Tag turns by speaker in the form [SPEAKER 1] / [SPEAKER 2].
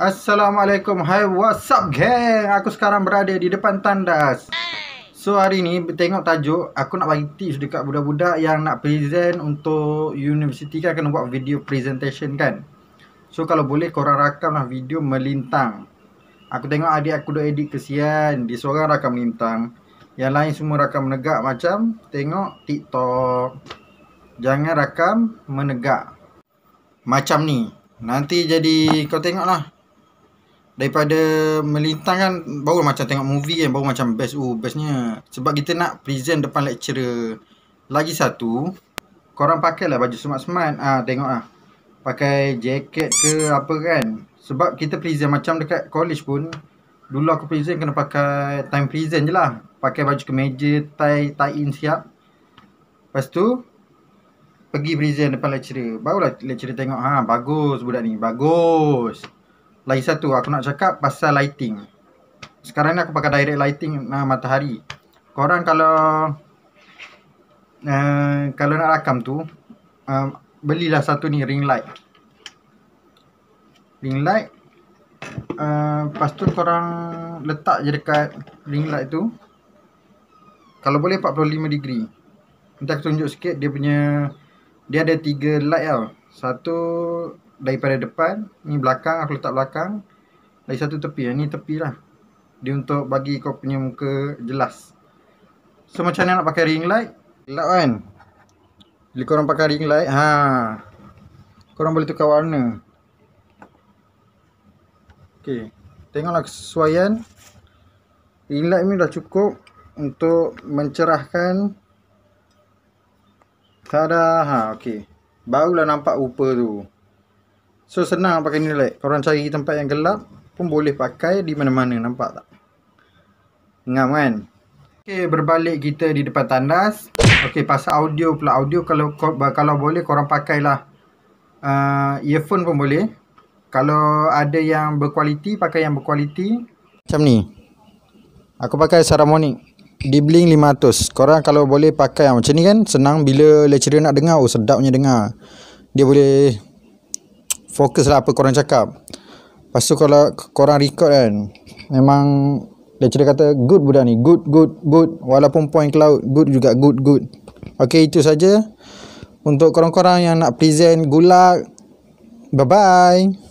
[SPEAKER 1] Assalamualaikum. Hai, what's up gang? Aku sekarang berada di depan tandas. So hari ni tengok tajuk, aku nak bagi tips dekat budak-budak yang nak present untuk universiti kan kena buat video presentation kan. So kalau boleh korang rakamlah video melintang. Aku tengok adik aku dah edit kesian, dia seorang rakam melintang. Yang lain semua rakam menegak macam tengok TikTok. Jangan rakam menegak. Macam ni. Nanti jadi kau tengoklah. lah daripada melintang kan baru macam tengok movie kan baru macam best oh bestnya sebab kita nak present depan lecturer lagi satu korang pakailah baju smart-smart ah ha, tengoklah pakai jaket ke apa kan sebab kita present macam dekat college pun dulu aku present kena pakai time present je lah pakai baju kemeja tie tie in siap lepas tu pergi present depan lecturer barulah lecturer tengok ha bagus budak ni bagus lagi satu aku nak cakap pasal lighting Sekarang ni aku pakai direct lighting uh, matahari Korang kalau uh, Kalau nak rakam tu uh, Belilah satu ni ring light Ring light uh, Lepas tu korang letak je dekat ring light tu Kalau boleh 45 degree Nanti aku tunjuk sikit dia punya Dia ada tiga light tau Satu daripada depan ni belakang aku letak belakang lagi satu tepi ni tepi lah dia untuk bagi kau punya muka jelas so macam mana nak pakai ring light gelap kan bila korang pakai ring light ha, korang boleh tukar warna ok tengoklah kesesuaian ring light ni dah cukup untuk mencerahkan tada ha ok barulah nampak rupa tu So senang pakai ni light. Korang cari tempat yang gelap pun boleh pakai di mana-mana nampak tak? Ngam kan? Okay berbalik kita di depan tandas. Okay pasal audio pula audio kalau kalau boleh korang pakailah uh, earphone pun boleh. Kalau ada yang berkualiti, pakai yang berkualiti. Macam ni. Aku pakai Saramonic. Dibling Bling 500. Korang kalau boleh pakai yang macam ni kan. Senang bila lecturer nak dengar. Oh, sedapnya dengar. Dia boleh fokus lah apa korang cakap Lepas tu kalau korang record kan Memang Lecturer kata good budak ni Good good good Walaupun point cloud Good juga good good Okay itu saja Untuk korang-korang yang nak present Good Bye bye